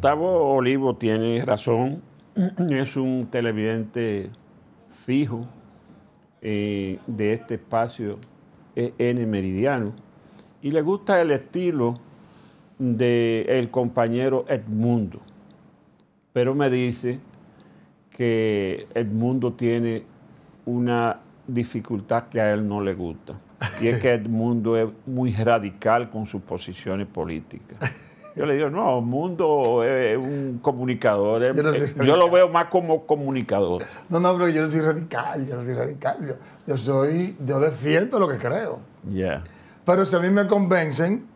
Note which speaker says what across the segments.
Speaker 1: Gustavo Olivo tiene razón, es un televidente fijo eh, de este espacio eh, N Meridiano y le gusta el estilo del el compañero Edmundo, pero me dice que Edmundo tiene una dificultad que a él no le gusta y es que Edmundo es muy radical con sus posiciones políticas. Yo le digo, no, Mundo es un comunicador. Eh, yo, lo veo más como comunicador. No, no, pero yo no soy
Speaker 2: radical, yo no soy radical. Yo, soy, yo defiendo lo que creo. Pero si a mí me convencen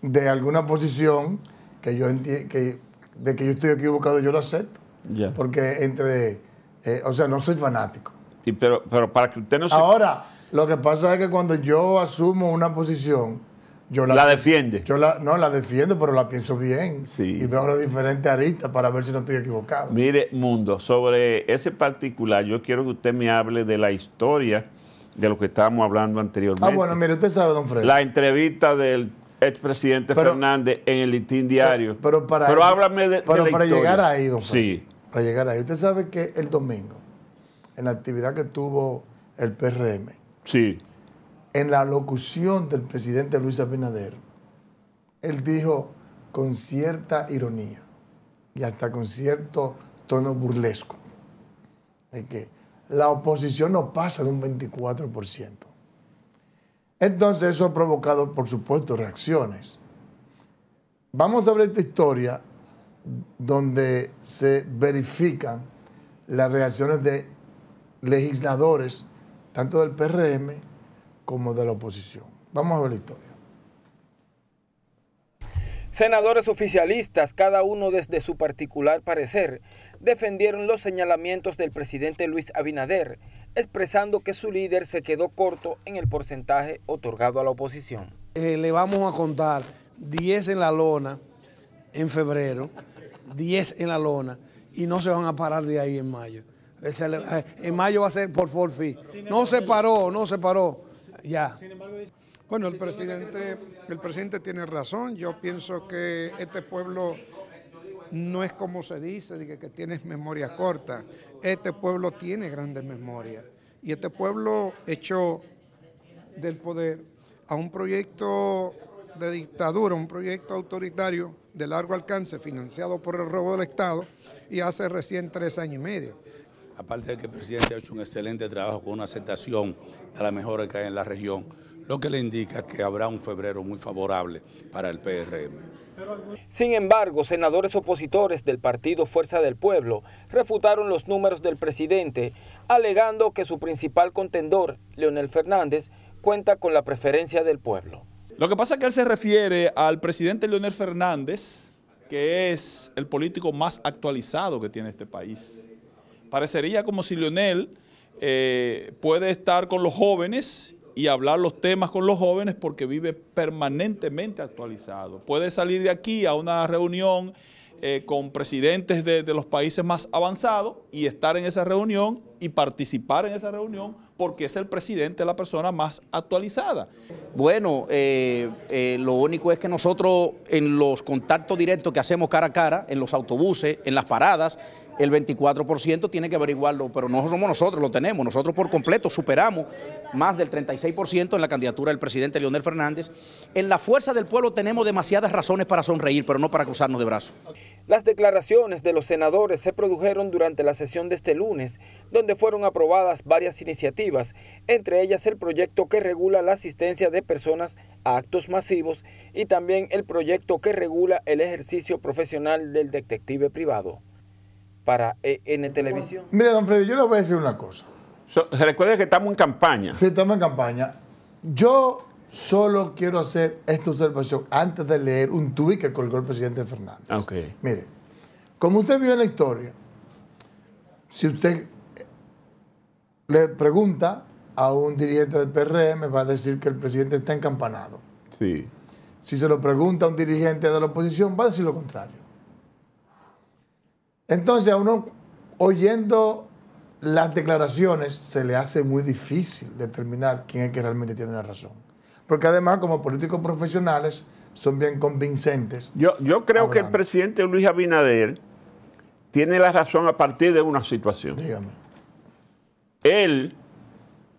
Speaker 2: de alguna posición que yo que, de que yo estoy equivocado, yo lo acepto. Porque entre, eh, o sea, no soy fanático.
Speaker 1: pero, pero para que usted no Ahora,
Speaker 2: lo que pasa es que cuando yo asumo una posición
Speaker 1: yo la, defiende? Yo la, no, la defiendo, pero la pienso bien. Y veo las
Speaker 2: diferentes aristas para ver si no estoy equivocado.
Speaker 1: Mire, Mundo, sobre ese particular, yo quiero que usted me hable de la historia de lo que estábamos hablando anteriormente. Ah, bueno,
Speaker 2: mire, usted sabe, don Fred. La
Speaker 1: entrevista del expresidente Fernández en el Listín Diario. Pero, para, pero háblame
Speaker 2: de, pero para llegar ahí, don Fred. Sí. Para llegar ahí. Usted sabe que el domingo, en la actividad que tuvo el PRM, sí en la locución del presidente Luis Abinader, él dijo con cierta ironía y hasta con cierto tono burlesco, de que la oposición no pasa de un 24%. Entonces eso ha provocado, por supuesto, reacciones. Vamos a ver esta historia donde se verifican las reacciones de legisladores, tanto del PRM como de la oposición. Vamos a ver la historia.
Speaker 1: Senadores oficialistas, cada uno desde su particular parecer, defendieron los señalamientos del presidente Luis Abinader, expresando que su líder se quedó corto en el porcentaje otorgado a la oposición.
Speaker 2: Eh, le vamos a contar 10 en la lona en febrero, 10 en la lona, y no se van a parar de ahí en mayo. Eh, en mayo va a ser por forfeit. No se paró, no se paró. Ya. Bueno, el presidente, el presidente tiene razón. Yo pienso que este pueblo no es como se dice, que, que tienes memoria corta. Este pueblo tiene grandes memorias. Y este pueblo echó del poder a un proyecto de dictadura, un proyecto autoritario de largo alcance financiado por el robo del Estado y hace recién tres años y medio
Speaker 1: aparte de que el presidente ha hecho un excelente trabajo con una aceptación a la mejora que hay en la región, lo que le indica que habrá un febrero muy favorable para el PRM. Sin embargo, senadores opositores del partido Fuerza del Pueblo refutaron los números del presidente, alegando que su principal contendor, Leonel Fernández, cuenta con la preferencia del pueblo. Lo que pasa es que él se refiere al presidente Leonel Fernández, que es el político más actualizado que tiene este país. Parecería como si Lionel eh, puede estar con los jóvenes y hablar los temas con los jóvenes porque vive permanentemente actualizado. Puede salir de aquí a una reunión eh, con presidentes de, los países más avanzados y estar en esa reunión y participar en esa reunión porque es el presidente la persona más actualizada. Bueno, eh, lo único es que nosotros en los contactos directos que hacemos cara a cara, en los autobuses, en las paradas, el 24% tiene que averiguarlo, pero no somos nosotros, lo tenemos. Nosotros por completo superamos más del 36% en la candidatura del presidente Leonel Fernández. En la fuerza del pueblo tenemos demasiadas razones para sonreír, pero no para cruzarnos de brazos. Las declaraciones de los senadores se produjeron durante la sesión de este lunes, donde fueron aprobadas varias iniciativas, entre ellas el proyecto que regula la asistencia de personas a actos masivos y también el proyecto que regula el ejercicio profesional del detective privado para eh, EN Televisión.
Speaker 2: Mira, don Freddy, yo le voy a decir una cosa.
Speaker 1: se recuerde que estamos en campaña. Sí,
Speaker 2: estamos en campaña. Yo solo quiero hacer esta observación antes de leer un tuit que colgó el presidente Fernández. Okay. Mire, como usted vio en la historia, si usted eh, le pregunta a un dirigente del PRM, va a decir que el presidente está encampanado. Sí. Si se lo pregunta a un dirigente de la oposición, va a decir lo contrario. Entonces a uno oyendo las declaraciones se le hace muy difícil determinar quién es que realmente tiene la razón. Porque además como políticos profesionales son bien convincentes.
Speaker 1: Yo, creo que el presidente Luis Abinader tiene la razón a partir de una situación. Dígame. Él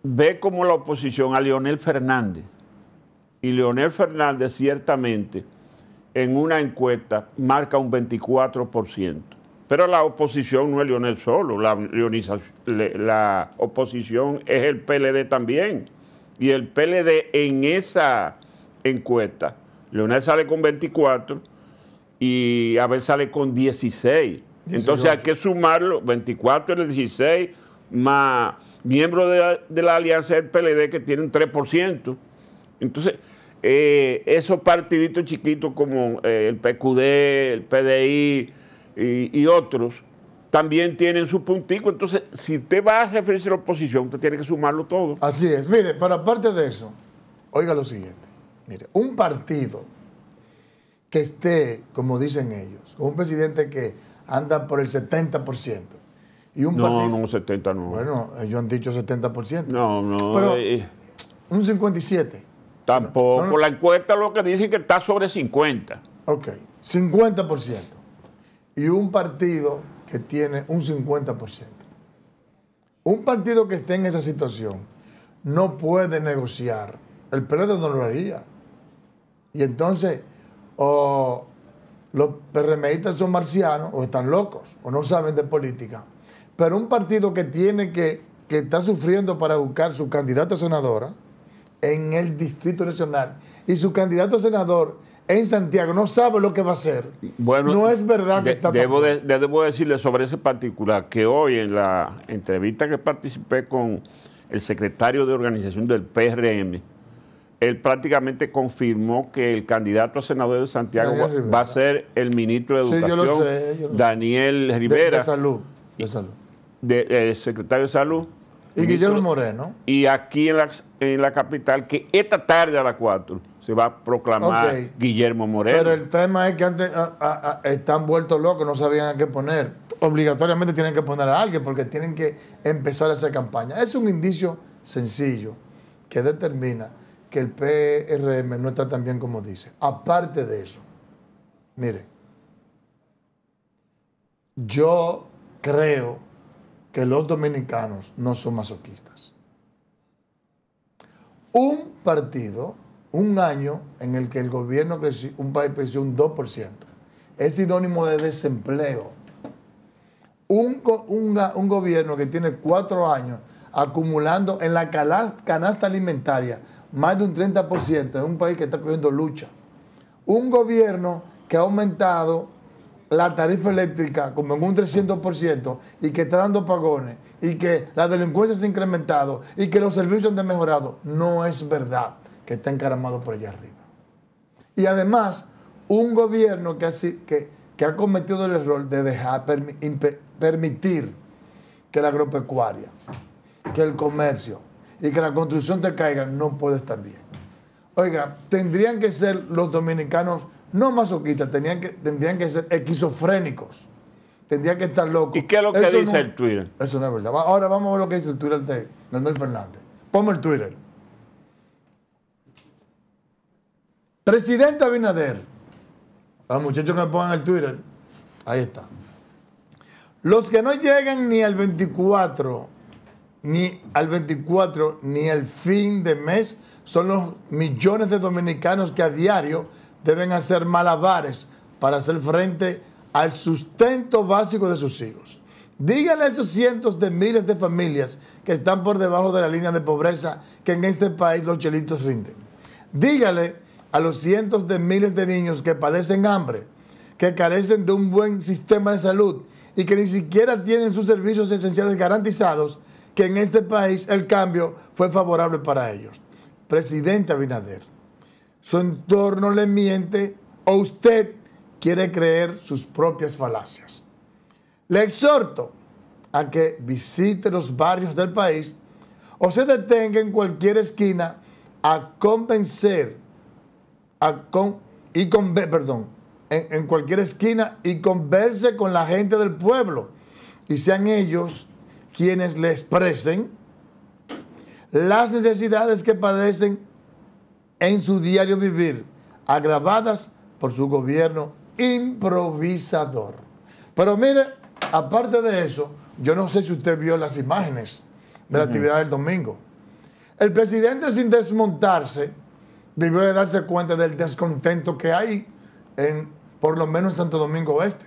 Speaker 1: ve como la oposición a Leonel Fernández. Y Leonel Fernández ciertamente en una encuesta marca un 24%. Pero la oposición no es Leonel solo, la, oposición es el PLD también. Y el PLD en esa encuesta, Leonel sale con 24 y Abel sale con 16. Entonces hay que sumarlo, 24 y 16, más miembros de, la, alianza del PLD que tiene un 3%. Entonces, eh, esos partiditos chiquitos como eh, el PQD, el PDI, y, otros también tienen su puntico. Entonces, si usted va a referirse a la oposición, usted tiene que sumarlo todo. Así es. Mire, pero aparte de eso, oiga lo siguiente.
Speaker 2: Mire, un partido que esté, como dicen ellos, con un presidente que anda por el 70%.
Speaker 1: Y un no, no, 70 no. Bueno, ellos han dicho 70%. No, no. Pero eh, eh.
Speaker 2: un 57. Tampoco.
Speaker 1: La encuesta lo que dice es que está sobre 50.
Speaker 2: Ok, 50% y un partido que tiene un 50%. Un partido que esté en esa situación no puede negociar. El PLD no lo haría. Y entonces, o los PRMistas son marcianos, o están locos, o no saben de política. Pero un partido que tiene que, que está sufriendo para buscar su candidato a senadora en el Distrito Nacional y su candidato a senador en Santiago no sabe lo que va a hacer.
Speaker 1: no es verdad que está debo, debo decirle sobre ese particular que hoy en la entrevista que participé con el secretario de organización del PRM, él prácticamente confirmó que el candidato a senador de Santiago va, a ser el ministro de Educación, Daniel Rivera. De, Salud. De Salud. Eh, secretario de Salud.
Speaker 2: Y Guillermo Moreno.
Speaker 1: Y aquí en la, en la capital, que esta tarde a las 4 va a proclamar Guillermo Moreno. Pero el
Speaker 2: tema es que antes ah, ah, ah, están vueltos locos, no sabían a qué poner. Obligatoriamente tienen que poner a alguien porque tienen que empezar esa campaña. Es un indicio sencillo que determina que el PRM no está tan bien como dice. Aparte de eso, miren, yo creo que los dominicanos no son masoquistas. Un partido un año en el que el gobierno creció, un país creció un 2%. Es sinónimo de desempleo. Un, un, gobierno que tiene cuatro años acumulando en la canasta alimentaria más de un 30% en un país que está cogiendo lucha. Un gobierno que ha aumentado la tarifa eléctrica como en un 300% y que está dando pagones y que la delincuencia se ha incrementado y que los servicios han mejorado. No es verdad que está encaramado por allá arriba. Y además, un gobierno que ha, que, ha cometido el error de dejar permitir que la agropecuaria, que el comercio y que la construcción te caigan, no puede estar bien. Oiga, tendrían que ser los dominicanos no masoquistas, tendrían que, tendrían que ser esquizofrénicos. Tendrían que estar locos. ¿Y qué es lo que dice el Twitter? Eso no es verdad. Ahora vamos a ver lo que dice el Twitter de Leonel Fernández. Ponme el Twitter. Presidente Abinader, a los muchachos que me pongan el Twitter, ahí está. Los que no llegan ni al 24, ni al 24, ni al fin de mes, son los millones de dominicanos que a diario deben hacer malabares para hacer frente al sustento básico de sus hijos. Díganle a esos cientos de miles de familias que están por debajo de la línea de pobreza que en este país los chelitos rinden. Dígale a los cientos de miles de niños que padecen hambre, que carecen de un buen sistema de salud y que ni siquiera tienen sus servicios esenciales garantizados, que en este país el cambio fue favorable para ellos. Presidente Abinader, su entorno le miente o usted quiere creer sus propias falacias. Le exhorto a que visite los barrios del país o se detenga en cualquier esquina a convencer con, y con, perdón, en, cualquier esquina y converse con la gente del pueblo y sean ellos quienes le expresen las necesidades que padecen en su diario vivir, agravadas por su gobierno improvisador. Pero mire, aparte de eso, yo no sé si usted vio las imágenes de la actividad del domingo. El presidente sin desmontarse, debió de darse cuenta del descontento que hay, en, por lo menos en Santo Domingo Oeste.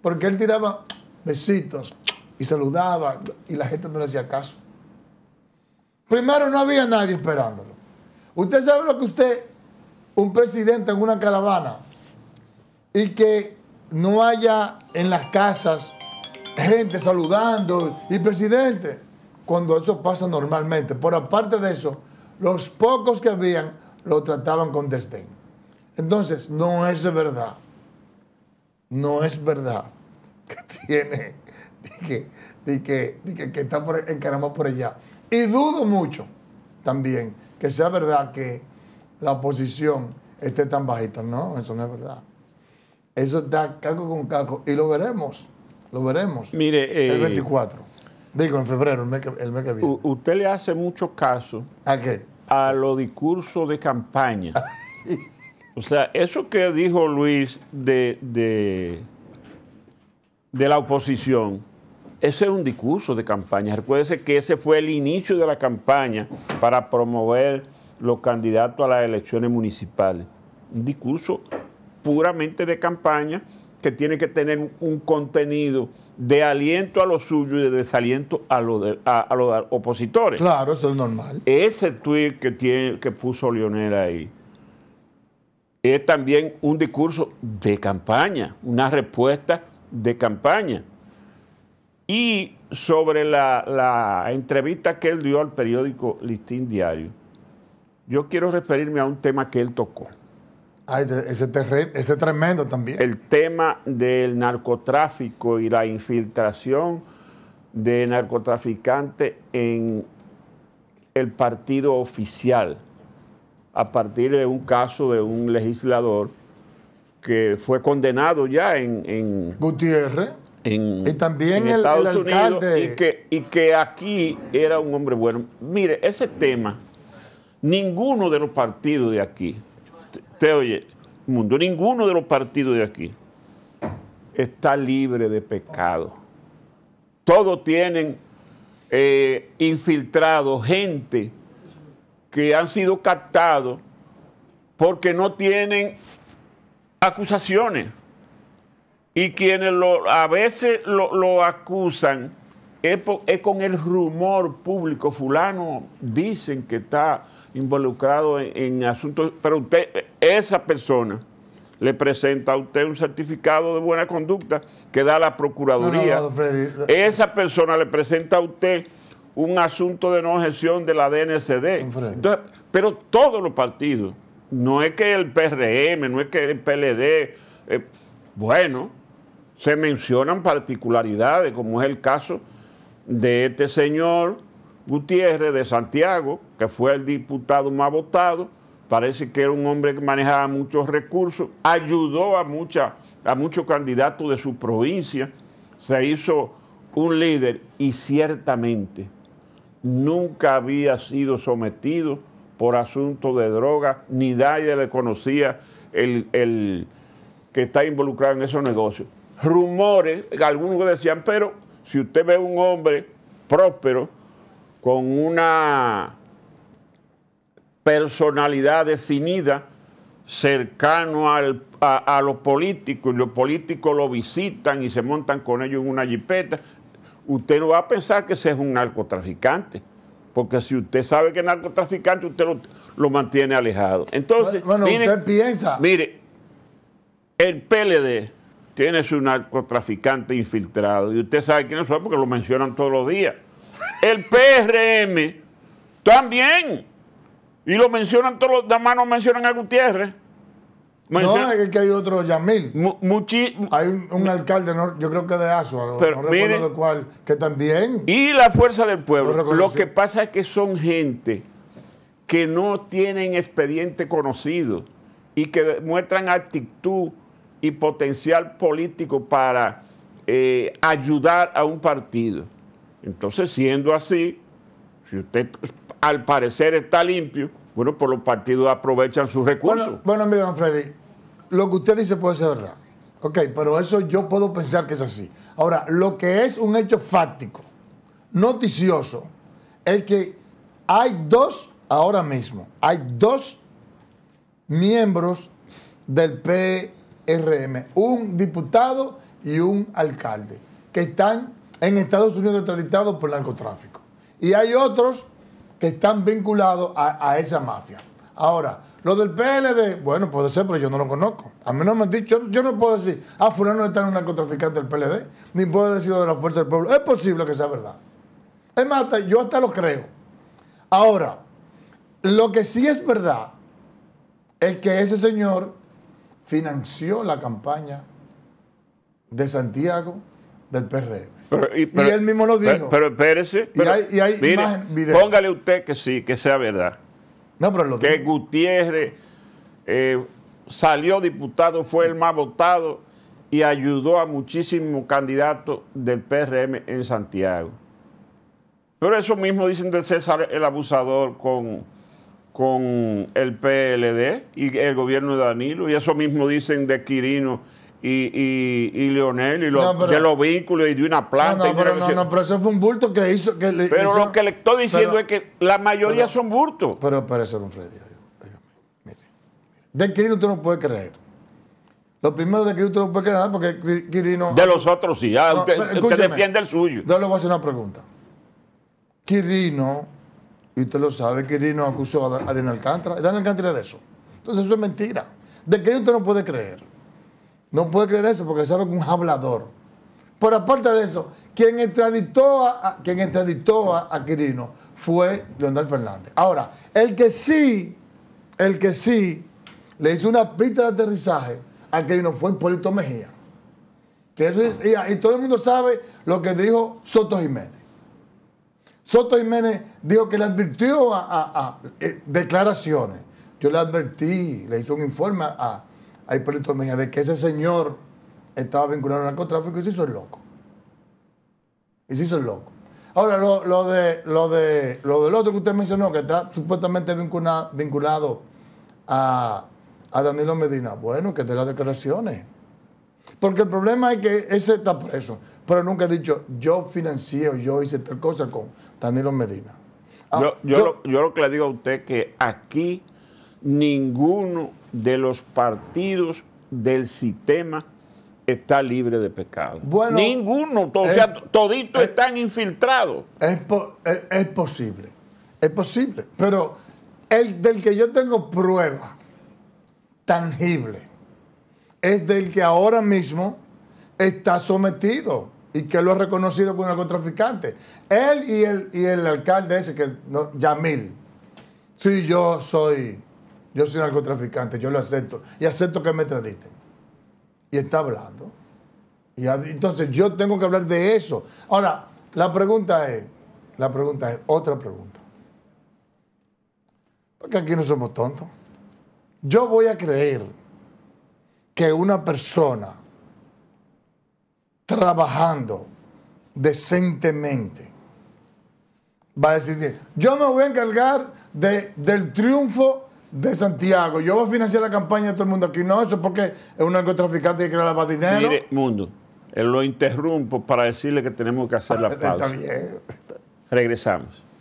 Speaker 2: Porque él tiraba besitos y saludaba y la gente no le hacía caso. Primero no había nadie esperándolo. Usted sabe lo que usted, un presidente en una caravana, y que no haya en las casas gente saludando y presidente, cuando eso pasa normalmente. Por aparte de eso, los pocos que habían lo trataban con desdén. Entonces, no es verdad, no es verdad que tiene, que, está por, encaramado por allá. Y dudo mucho también que sea verdad que la oposición esté tan bajita. No, eso no es verdad. Eso está caco con caco y lo
Speaker 1: veremos, lo veremos. Mire, el 24. Eh, Digo, en febrero, el mes que, viene. usted le hace mucho caso... ¿A qué? a los discursos de campaña. o sea, eso que dijo Luis de, la oposición, ese es un discurso de campaña. Recuérdese que ese fue el inicio de la campaña para promover los candidatos a las elecciones municipales. Un discurso puramente de campaña que tiene que tener un contenido de aliento a los suyos y de desaliento a, a, los opositores. Claro,
Speaker 2: eso es normal.
Speaker 1: Ese tweet que, que puso Leonel ahí es también un discurso de campaña, una respuesta de campaña. Y sobre la, la entrevista que él dio al periódico Listín Diario, yo quiero referirme a un tema que él tocó
Speaker 2: ese,
Speaker 1: ese tremendo también. El tema del narcotráfico y la infiltración de narcotraficantes en el partido oficial, a partir de un caso de un legislador que fue condenado ya en... Gutiérrez. En, y también el, alcalde. que, y que aquí era un hombre bueno. Mire, ese tema, ninguno de los partidos de aquí usted oye, mundo, ninguno de los partidos de aquí está libre de pecado. Todos tienen eh, infiltrado gente que han sido captados porque no tienen acusaciones. Y quienes lo, a veces lo, acusan es, con el rumor público. Fulano dicen que está involucrado en, asuntos, pero usted, esa persona le presenta a usted un certificado de buena conducta que da la Procuraduría. esa persona le presenta a usted un asunto de no gestión de la DNCD. pero todos los partidos, no es que el PRM, no es que el PLD, eh, bueno, se mencionan particularidades, como es el caso de este señor Gutiérrez de Santiago, que fue el diputado más votado, parece que era un hombre que manejaba muchos recursos, ayudó a, mucha, a muchos candidatos de su provincia, se hizo un líder y ciertamente nunca había sido sometido por asuntos de droga, ni nadie le conocía el, el que está involucrado en esos negocios. Rumores, algunos decían, pero si usted ve un hombre próspero, con una personalidad definida, cercano a, los políticos, y los políticos lo visitan y se montan con ellos en una jipeta, usted no va a pensar que ese es un narcotraficante. Porque si usted sabe que es narcotraficante, usted lo, mantiene alejado. Entonces, bueno, mire, usted piensa. Mire, el PLD tiene su narcotraficante infiltrado. Y usted sabe quiénes son porque lo mencionan todos los días. El PRM también. Y lo mencionan todos los demás, no mencionan a Gutiérrez. no,
Speaker 2: es que hay otro Yamil. Muchi, hay un, alcalde, yo creo que de Asua, no recuerdo que también.
Speaker 1: Y la fuerza del pueblo. Lo, que pasa es que son gente que no tienen expediente conocido y que muestran actitud y potencial político para eh, ayudar a un partido. Entonces, siendo así, si usted al parecer está limpio, bueno, pues los partidos aprovechan sus recursos.
Speaker 2: Bueno, mire, don Freddy, lo que usted dice puede ser verdad. Ok, pero eso yo puedo pensar que es así. Ahora, lo que es un hecho fáctico, noticioso, es que hay dos, ahora mismo, hay dos miembros del PRM, un diputado y un alcalde, que están en Estados Unidos extraditados por narcotráfico. Y hay otros que están vinculados a, esa mafia. Ahora, lo del PLD, bueno, puede ser, pero yo no lo conozco. A mí no me han dicho, yo, no puedo decir, ah, fulano está en un narcotraficante del PLD, ni puedo decir lo de la fuerza del pueblo. Es posible que sea verdad. Es más, yo hasta lo creo. Ahora, lo que sí es verdad es que ese señor financió la campaña de Santiago del PRM y, él mismo lo dijo. Pero,
Speaker 1: espérese. Póngale usted que sí, que sea verdad. No, lo Que Gutiérrez eh, salió diputado, fue el más votado y ayudó a muchísimos candidatos del PRM en Santiago. Pero eso mismo dicen de César el abusador con, con el PLD y el gobierno de Danilo, y eso mismo dicen de Quirino y, y, y, Leonel y los, de los vínculos y de una planta. No, pero, no, no,
Speaker 2: pero eso fue un bulto que hizo. pero lo que le estoy diciendo es que
Speaker 1: la mayoría son bultos. Pero, parece eso, don Freddy, mire,
Speaker 2: de Quirino tú no puedes creer. Lo primero de Quirino tú no puedes creer nada porque Quirino. De
Speaker 1: los otros sí, usted, defiende el suyo.
Speaker 2: Yo le voy a hacer una pregunta. Quirino, y usted lo sabe, Quirino acusó a, Daniel a Daniel Alcántara. Dan Alcántara de eso. Entonces eso es mentira. De Quirino usted no puede creer. No puede creer eso porque sabe que es un hablador. Pero aparte de eso, quien extraditó a, quien a, Quirino fue Leonel Fernández. Ahora, el que sí, el que sí le hizo una pista de aterrizaje a Quirino fue Hipólito Mejía. y, todo el mundo sabe lo que dijo Soto Jiménez. Soto Jiménez dijo que le advirtió a, eh, declaraciones. Yo le advertí, le hice un informe a, hay politomía, de que ese señor estaba vinculado al narcotráfico y se hizo el loco. Y se hizo el loco. Ahora, lo, de, lo, de, lo del otro que usted mencionó, que está supuestamente vinculado a, Danilo Medina, bueno, que de las declaraciones. Porque el problema es que ese está preso, pero nunca he dicho, yo financié yo hice tal cosa con Danilo Medina.
Speaker 1: Ah, yo, lo, yo lo que le digo a usted es que aquí ninguno de los partidos del sistema está libre de pecado. Ninguno, o todito están infiltrados. Es, posible,
Speaker 2: es posible, pero el del que yo tengo prueba tangible es del que ahora mismo está sometido y que lo ha reconocido como narcotraficante. Él y el, y el alcalde ese, que no, Yamil, si yo soy yo soy narcotraficante, yo lo acepto. Y acepto que me traditen. Y está hablando. Y entonces yo tengo que hablar de eso. Ahora, la pregunta es, la pregunta es, otra pregunta. Porque aquí no somos tontos. Yo voy a creer que una persona trabajando decentemente va a decir, yo me voy a encargar de, del triunfo de Santiago, yo voy a financiar la campaña de todo el mundo aquí. No, eso es porque es un narcotraficante que quiere
Speaker 1: lavar dinero. Mire, mundo, eh, lo interrumpo para decirle que tenemos que hacer la pausa. Está bien. Regresamos.